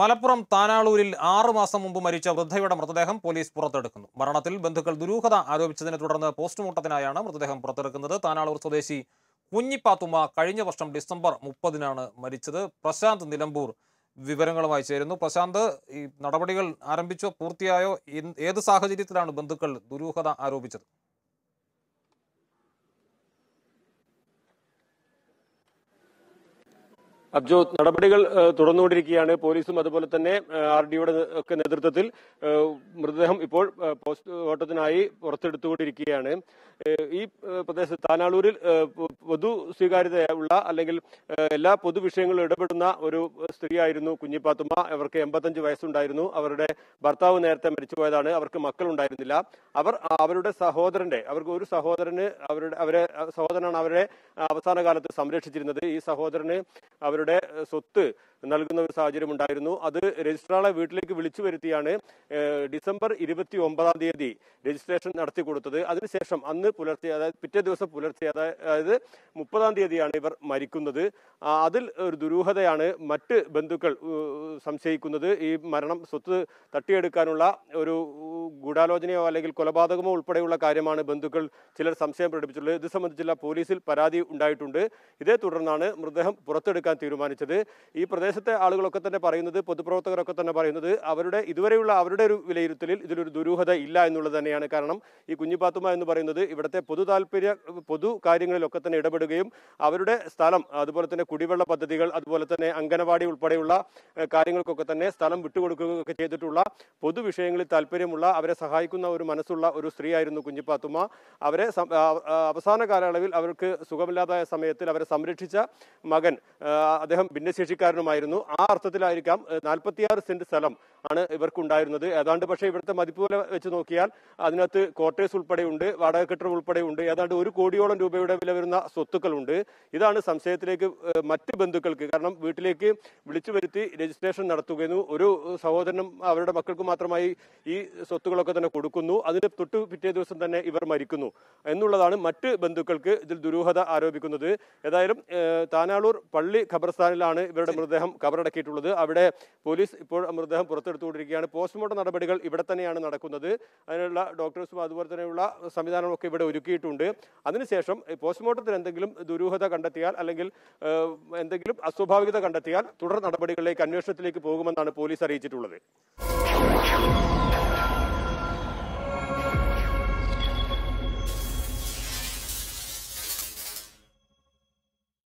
മലപ്പുറം താനാളൂരിൽ മാസം മുമ്പ് മരിച്ച വൃദ്ധയുടെ മൃതദേഹം പോലീസ് പുറത്തെടുക്കുന്നു മരണത്തിൽ ബന്ധുക്കൾ ദുരൂഹത ആരോപിച്ചതിനെ തുടർന്ന് പോസ്റ്റ്മോർട്ടത്തിനായാണ് മൃതദേഹം പുറത്തെടുക്കുന്നത് താനാളൂർ സ്വദേശി കുഞ്ഞിപ്പാത്തുമ്മ കഴിഞ്ഞ വർഷം ഡിസംബർ മുപ്പതിനാണ് മരിച്ചത് പ്രശാന്ത് നിലമ്പൂർ വിവരങ്ങളുമായി ചേരുന്നു പ്രശാന്ത് ഈ നടപടികൾ ആരംഭിച്ചോ പൂർത്തിയായോ ഏത് സാഹചര്യത്തിലാണ് ബന്ധുക്കൾ ദുരൂഹത ആരോപിച്ചത് അബ്ജോ നടപടികൾ തുടർന്നുകൊണ്ടിരിക്കുകയാണ് പോലീസും അതുപോലെ തന്നെ ആർ ഡിയുടെ ഒക്കെ നേതൃത്വത്തിൽ മൃതദേഹം ഇപ്പോൾ പോസ്റ്റ്മോർട്ടത്തിനായി പുറത്തെടുത്തുകൊണ്ടിരിക്കുകയാണ് ഈ പ്രദേശത്ത് താനാളൂരിൽ പൊതു സ്വീകാര്യതയുള്ള അല്ലെങ്കിൽ എല്ലാ പൊതു വിഷയങ്ങളും ഇടപെടുന്ന ഒരു സ്ത്രീയായിരുന്നു കുഞ്ഞിപ്പാത്തുമ്മ അവർക്ക് എൺപത്തഞ്ച് വയസ്സുണ്ടായിരുന്നു അവരുടെ ഭർത്താവ് നേരത്തെ മരിച്ചുപോയതാണ് അവർക്ക് മക്കൾ ഉണ്ടായിരുന്നില്ല അവർ അവരുടെ സഹോദരന്റെ അവർക്ക് ഒരു സഹോദരന് അവരുടെ അവരെ സഹോദരനാണ് അവരെ അവസാന കാലത്ത് സംരക്ഷിച്ചിരുന്നത് ഈ സഹോദരന് അവർ അവരുടെ സ്വത്ത് നൽകുന്ന ഒരു സാഹചര്യം ഉണ്ടായിരുന്നു അത് രജിസ്ട്രാളെ വീട്ടിലേക്ക് വിളിച്ചു വരുത്തിയാണ് ഡിസംബർ ഇരുപത്തി ഒമ്പതാം തീയതി രജിസ്ട്രേഷൻ നടത്തി കൊടുത്തത് അതിനുശേഷം അന്ന് പുലർച്ചെ അതായത് പിറ്റേ ദിവസം പുലർച്ചെ അതായത് മുപ്പതാം തീയതിയാണ് ഇവർ മരിക്കുന്നത് അതിൽ ഒരു ദുരൂഹതയാണ് മറ്റ് ബന്ധുക്കൾ സംശയിക്കുന്നത് ഈ മരണം സ്വത്ത് തട്ടിയെടുക്കാനുള്ള ഒരു ഗൂഢാലോചനയോ അല്ലെങ്കിൽ കൊലപാതകമോ ഉൾപ്പെടെയുള്ള കാര്യമാണ് ബന്ധുക്കൾ ചിലർ സംശയം പ്രകടിപ്പിച്ചിട്ടുള്ളത് ഇത് സംബന്ധിച്ചുള്ള പോലീസിൽ പരാതി ഉണ്ടായിട്ടുണ്ട് ഇതേ തുടർന്നാണ് മൃതദേഹം പുറത്തെടുക്കാൻ തീരുമാനിച്ചത് ഈ പ്രദേശത്തെ ആളുകളൊക്കെ തന്നെ പറയുന്നത് പൊതുപ്രവർത്തകരൊക്കെ തന്നെ പറയുന്നത് അവരുടെ ഇതുവരെയുള്ള അവരുടെ ഒരു വിലയിരുത്തലിൽ ഇതിലൊരു ദുരൂഹത ഇല്ല എന്നുള്ളത് തന്നെയാണ് കാരണം ഈ കുഞ്ഞിപ്പാത്തുമ എന്ന് പറയുന്നത് ഇവിടുത്തെ പൊതു താല്പര്യ പൊതു കാര്യങ്ങളിലൊക്കെ തന്നെ ഇടപെടുകയും അവരുടെ സ്ഥലം അതുപോലെ തന്നെ കുടിവെള്ള പദ്ധതികൾ അതുപോലെ തന്നെ അംഗനവാടി ഉൾപ്പെടെയുള്ള കാര്യങ്ങൾക്കൊക്കെ തന്നെ സ്ഥലം വിട്ടുകൊടുക്കുകയൊക്കെ ചെയ്തിട്ടുള്ള പൊതു വിഷയങ്ങളിൽ താല്പര്യമുള്ള അവരെ സഹായിക്കുന്ന ഒരു മനസ്സുള്ള ഒരു സ്ത്രീയായിരുന്നു കുഞ്ഞിപ്പാത്തുമ്മ അവരെ അവസാന കാലയളവിൽ അവർക്ക് സുഖമില്ലാതായ സമയത്തിൽ അവരെ സംരക്ഷിച്ച മകൻ അദ്ദേഹം ഭിന്നശേഷിക്കാരനുമായിരുന്നു ആ അർത്ഥത്തിലായിരിക്കാം നാൽപ്പത്തിയാറ് സെന്റ് സ്ഥലം ആണ് ഇവർക്കുണ്ടായിരുന്നത് ഏതാണ്ട് പക്ഷേ ഇവിടുത്തെ മതിപ്പ് വില വെച്ച് നോക്കിയാൽ അതിനകത്ത് ക്വാർട്ടേഴ്സ് ഉൾപ്പെടെയുണ്ട് വാടക കെട്ടിടം ഉൾപ്പെടെയുണ്ട് ഏതാണ്ട് ഒരു കോടിയോളം രൂപയുടെ വില വരുന്ന സ്വത്തുക്കളുണ്ട് ഇതാണ് സംശയത്തിലേക്ക് മറ്റ് ബന്ധുക്കൾക്ക് കാരണം വീട്ടിലേക്ക് വിളിച്ചു വരുത്തി രജിസ്ട്രേഷൻ നടത്തുകയെന്നു ഒരു സഹോദരനും അവരുടെ മക്കൾക്ക് മാത്രമായി ഈ സ്വത്തുക്കളൊക്കെ തന്നെ കൊടുക്കുന്നു അതിന് തൊട്ട് പിറ്റേ ദിവസം തന്നെ ഇവർ മരിക്കുന്നു എന്നുള്ളതാണ് മറ്റ് ബന്ധുക്കൾക്ക് ഇതിൽ ദുരൂഹത ആരോപിക്കുന്നത് ഏതായാലും താനാളൂർ പള്ളി ഖബർ ഖബർസ്ഥാനിലാണ് ഇവരുടെ മൃതദേഹം കബറടക്കിയിട്ടുള്ളത് അവിടെ പോലീസ് ഇപ്പോൾ മൃതദേഹം പുറത്തെടുത്തുകൊണ്ടിരിക്കുകയാണ് പോസ്റ്റ്മോർട്ടം നടപടികൾ ഇവിടെ തന്നെയാണ് നടക്കുന്നത് അതിനുള്ള ഡോക്ടേഴ്സും അതുപോലെ തന്നെയുള്ള സംവിധാനങ്ങളൊക്കെ ഇവിടെ ഒരുക്കിയിട്ടുണ്ട് അതിനുശേഷം പോസ്റ്റ്മോർട്ടത്തിൽ എന്തെങ്കിലും ദുരൂഹത കണ്ടെത്തിയാൽ അല്ലെങ്കിൽ എന്തെങ്കിലും അസ്വാഭാവികത കണ്ടെത്തിയാൽ തുടർ നടപടികളിലേക്ക് അന്വേഷണത്തിലേക്ക് പോകുമെന്നാണ് പോലീസ് അറിയിച്ചിട്ടുള്ളത്